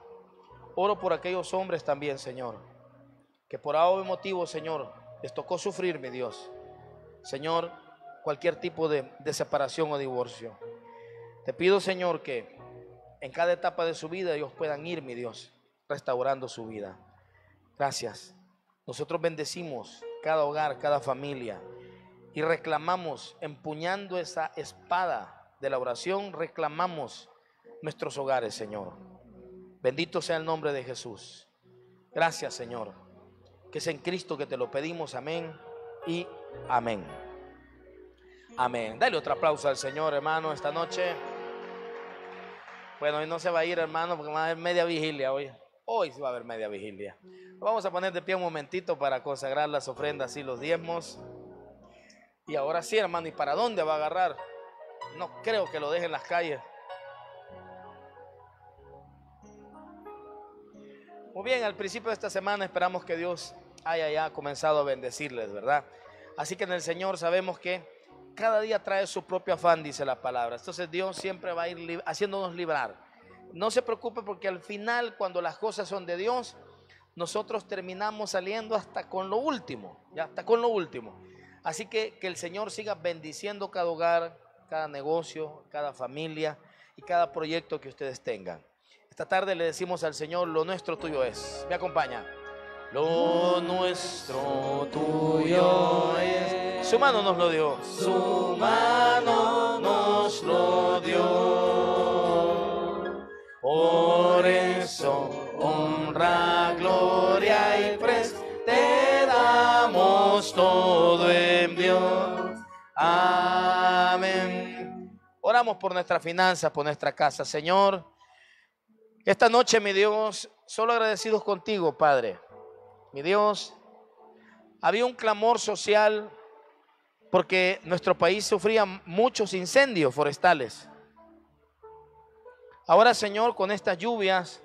Oro por aquellos hombres también, Señor, que por algún motivo, Señor, les tocó sufrir, mi Dios. Señor, cualquier tipo de, de separación o divorcio. Te pido, Señor, que en cada etapa de su vida ellos puedan ir, mi Dios, restaurando su vida. Gracias. Nosotros bendecimos cada hogar, cada familia y reclamamos empuñando esa espada de la oración reclamamos nuestros hogares, Señor. Bendito sea el nombre de Jesús. Gracias, Señor. Que es en Cristo que te lo pedimos. Amén y amén. Amén. Dale otro aplauso al Señor, hermano, esta noche. Bueno, hoy no se va a ir, hermano, porque va a haber media vigilia hoy. Hoy se va a haber media vigilia. Vamos a poner de pie un momentito para consagrar las ofrendas y los diezmos. Y ahora sí, hermano, ¿y para dónde va a agarrar? No creo que lo dejen en las calles. Muy bien, al principio de esta semana esperamos que Dios haya ya comenzado a bendecirles, ¿verdad? Así que en el Señor sabemos que cada día trae su propio afán, dice la palabra. Entonces Dios siempre va a ir haciéndonos librar. No se preocupe porque al final, cuando las cosas son de Dios, nosotros terminamos saliendo hasta con lo último, ya hasta con lo último. Así que que el Señor siga bendiciendo cada hogar, cada negocio, cada familia y cada proyecto que ustedes tengan. Esta tarde le decimos al Señor, lo nuestro tuyo es. Me acompaña. Lo nuestro tuyo es. Su mano nos lo dio. Su mano nos lo dio. Por eso honra, gloria y pres te damos todo. por nuestras finanzas, por nuestra casa. Señor, esta noche, mi Dios, solo agradecidos contigo, Padre. Mi Dios, había un clamor social porque nuestro país sufría muchos incendios forestales. Ahora, Señor, con estas lluvias,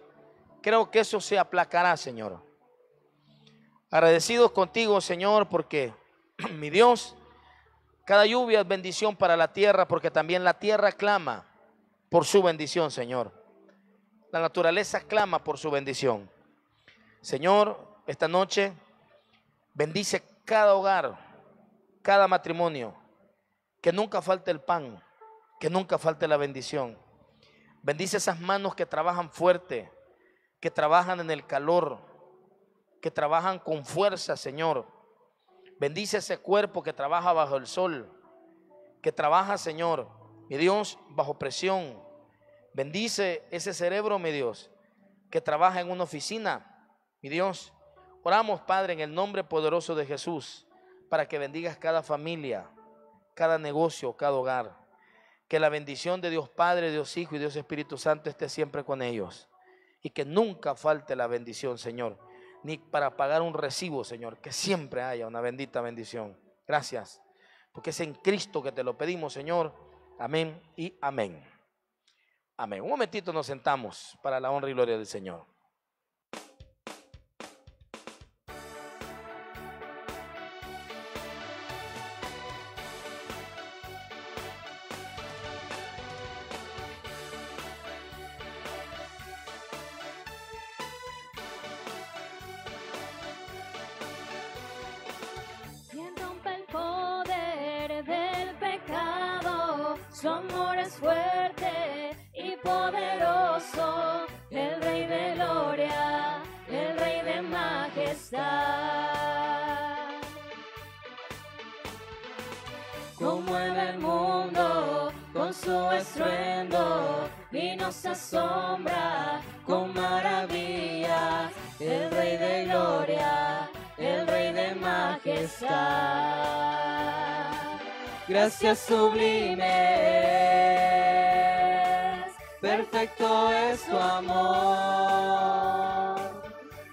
creo que eso se aplacará, Señor. Agradecidos contigo, Señor, porque [CLEARS THROAT] mi Dios, cada lluvia es bendición para la tierra porque también la tierra clama por su bendición, Señor. La naturaleza clama por su bendición. Señor, esta noche bendice cada hogar, cada matrimonio, que nunca falte el pan, que nunca falte la bendición. Bendice esas manos que trabajan fuerte, que trabajan en el calor, que trabajan con fuerza, Señor Bendice ese cuerpo que trabaja bajo el sol, que trabaja, Señor, mi Dios, bajo presión. Bendice ese cerebro, mi Dios, que trabaja en una oficina, mi Dios. Oramos, Padre, en el nombre poderoso de Jesús, para que bendigas cada familia, cada negocio, cada hogar. Que la bendición de Dios Padre, Dios Hijo y Dios Espíritu Santo esté siempre con ellos. Y que nunca falte la bendición, Señor ni para pagar un recibo, Señor. Que siempre haya una bendita bendición. Gracias, porque es en Cristo que te lo pedimos, Señor. Amén y amén. Amén. Un momentito nos sentamos para la honra y gloria del Señor. Su amor es fuerte y poderoso, el Rey de gloria, el Rey de majestad. Conmueve el mundo con su estruendo y nos asombra con maravilla, el Rey de gloria, el Rey de majestad gracias sublime, perfecto es tu amor,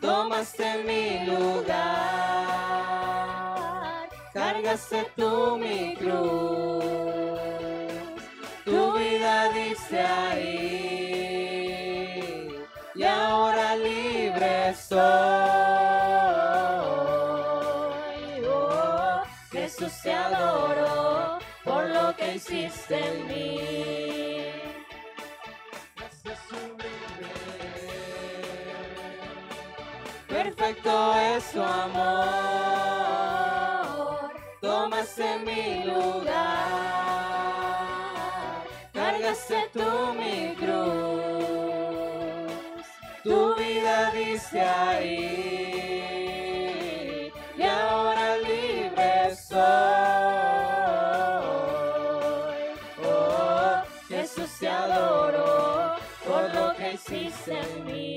tomaste mi lugar, cargaste tú mi cruz, tu vida dice ahí, y ahora libre soy. en mí. Perfecto es tu amor, Tómase mi lugar, Cárgase tú mi cruz, tu vida dice ahí. adoro por lo que hiciste en mí.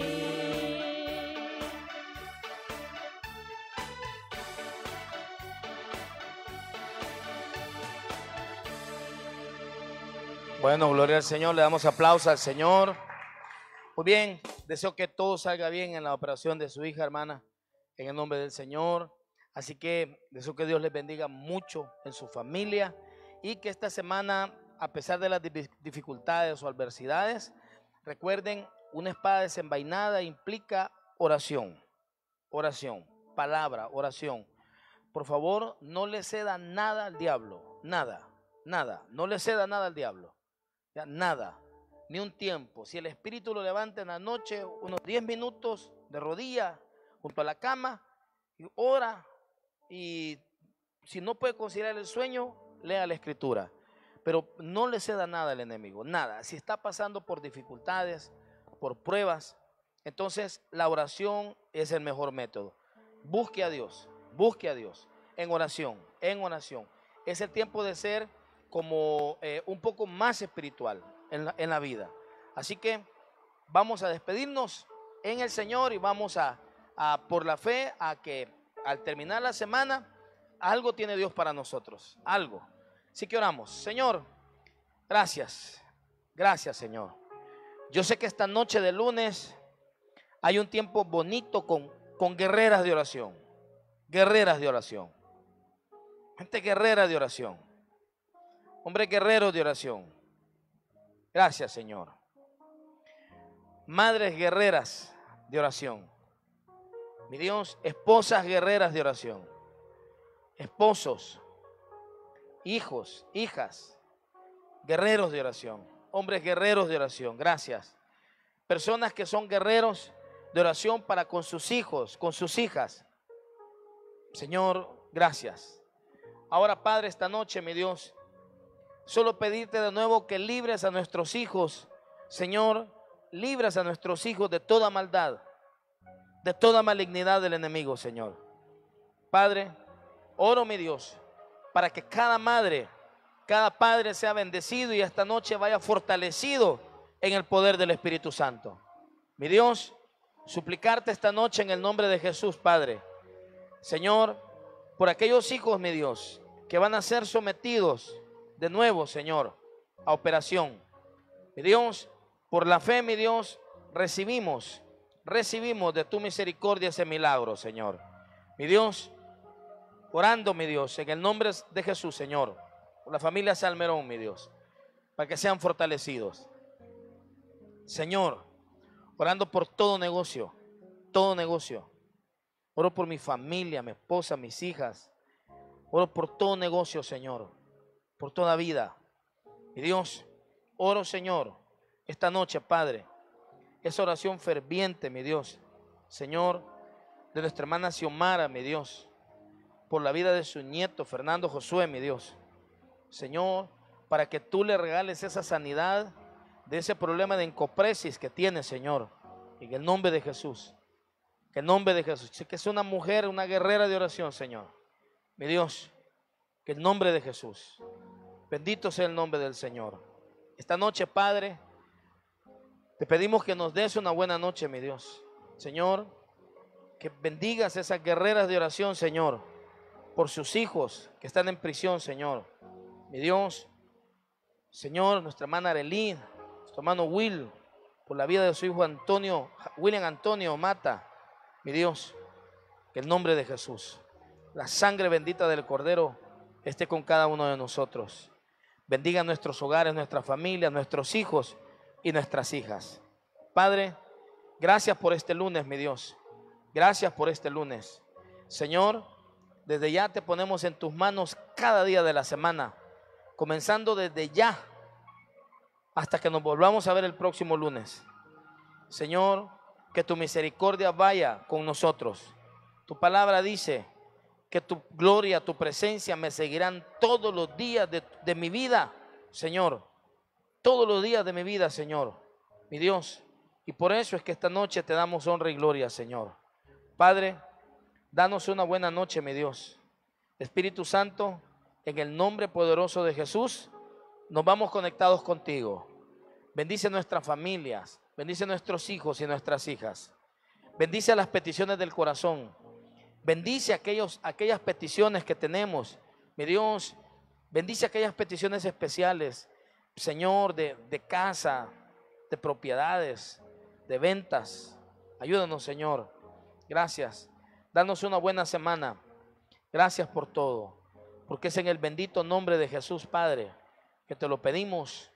Bueno, gloria al Señor, le damos aplauso al Señor. Muy bien, deseo que todo salga bien en la operación de su hija, hermana, en el nombre del Señor. Así que deseo que Dios les bendiga mucho en su familia y que esta semana a pesar de las dificultades o adversidades. Recuerden, una espada desenvainada implica oración, oración, palabra, oración. Por favor, no le ceda nada al diablo, nada, nada, no le ceda nada al diablo, nada, ni un tiempo. Si el espíritu lo levanta en la noche, unos 10 minutos de rodilla junto a la cama, y ora y si no puede considerar el sueño, lea la escritura. Pero no le ceda nada al enemigo, nada. Si está pasando por dificultades, por pruebas, entonces la oración es el mejor método. Busque a Dios, busque a Dios en oración, en oración. Es el tiempo de ser como eh, un poco más espiritual en la, vida. Así que vamos a despedirnos en el Señor y vamos a, a, por la fe, a que al terminar la semana, algo tiene Dios para nosotros, algo. Así que oramos. Señor, gracias. Gracias, Señor. Yo sé que esta noche de lunes hay un tiempo bonito con, con guerreras de oración. Guerreras de oración. Gente guerrera de oración. Hombre guerrero de oración. Gracias, Señor. Madres guerreras de oración. Mi Dios, esposas guerreras de oración. Esposos hijos, hijas, guerreros de oración, hombres guerreros de oración, gracias. Personas que son guerreros de oración para con sus hijos, con sus hijas. Señor, gracias. Ahora, Padre, esta noche, mi Dios, solo pedirte de nuevo que libres a nuestros hijos, Señor, libres a nuestros hijos de toda maldad, de toda malignidad del enemigo, Señor. Padre, oro mi Dios para que cada madre, cada padre sea bendecido y esta noche vaya fortalecido en el poder del Espíritu Santo. Mi Dios, suplicarte esta noche en el nombre de Jesús, Padre. Señor, por aquellos hijos, mi Dios, que van a ser sometidos de nuevo, Señor, a operación. Mi Dios, por la fe, mi Dios, recibimos, recibimos de tu misericordia ese milagro, Señor. Mi Dios, orando, mi Dios, en el nombre de Jesús, Señor, por la familia Salmerón, mi Dios, para que sean fortalecidos. Señor, orando por todo negocio, todo negocio. Oro por mi familia, mi esposa, mis hijas. Oro por todo negocio, Señor, por toda vida. Mi Dios, oro, Señor, esta noche, Padre, esa oración ferviente, mi Dios, Señor, de nuestra hermana Xiomara, mi Dios por la vida de su nieto, Fernando Josué, mi Dios. Señor, para que tú le regales esa sanidad de ese problema de encopresis que tiene, Señor. En el nombre de Jesús. Que el nombre de Jesús. Que es una mujer, una guerrera de oración, Señor. Mi Dios, que el nombre de Jesús. Bendito sea el nombre del Señor. Esta noche, Padre, te pedimos que nos des una buena noche, mi Dios. Señor, que bendigas esas guerreras de oración, Señor por sus hijos que están en prisión, Señor. Mi Dios, Señor, nuestra hermana Arelín nuestro hermano Will, por la vida de su hijo Antonio, William Antonio Mata, mi Dios, que el nombre de Jesús, la sangre bendita del Cordero, esté con cada uno de nosotros. Bendiga nuestros hogares, nuestra familia, nuestros hijos y nuestras hijas. Padre, gracias por este lunes, mi Dios. Gracias por este lunes. Señor, desde ya te ponemos en tus manos cada día de la semana, comenzando desde ya hasta que nos volvamos a ver el próximo lunes. Señor, que tu misericordia vaya con nosotros. Tu palabra dice que tu gloria, tu presencia me seguirán todos los días de, mi vida, Señor. Todos los días de mi vida, Señor. Mi Dios. Y por eso es que esta noche te damos honra y gloria, Señor. Padre, Danos una buena noche, mi Dios. Espíritu Santo, en el nombre poderoso de Jesús, nos vamos conectados contigo. Bendice nuestras familias, bendice nuestros hijos y nuestras hijas. Bendice las peticiones del corazón. Bendice aquellos, aquellas peticiones que tenemos. Mi Dios, bendice aquellas peticiones especiales, Señor, de, de casa, de propiedades, de ventas. Ayúdanos, Señor. Gracias Danos una buena semana. Gracias por todo, porque es en el bendito nombre de Jesús Padre que te lo pedimos.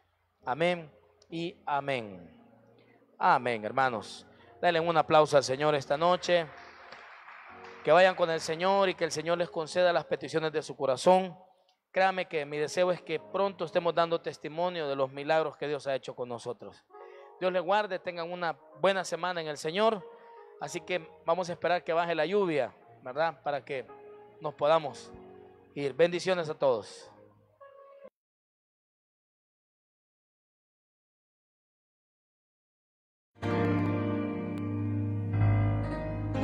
Amén y amén. Amén, hermanos. Denle un aplauso al Señor esta noche. Que vayan con el Señor y que el Señor les conceda las peticiones de su corazón. Créame que mi deseo es que pronto estemos dando testimonio de los milagros que Dios ha hecho con nosotros. Dios les guarde, tengan una buena semana en el Señor. Así que vamos a esperar que baje la lluvia, ¿verdad? Para que nos podamos ir. Bendiciones a todos.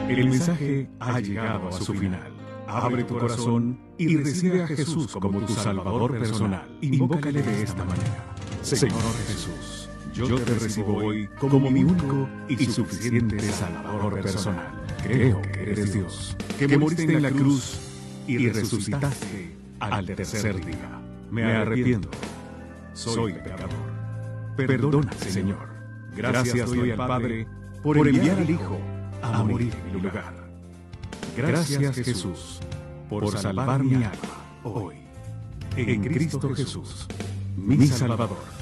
El mensaje ha llegado a su final. Abre tu corazón y recibe a Jesús como tu Salvador personal. Invócale de esta manera. Señor Jesús yo te recibo hoy como mi único y suficiente Salvador personal. Creo que eres Dios, que moriste en la cruz y resucitaste al tercer día. Me arrepiento. Soy pecador. Perdona, Señor. Gracias doy al Padre por enviar al Hijo a morir en mi lugar. Gracias, Jesús, por salvar mi alma hoy. En Cristo Jesús, mi Salvador.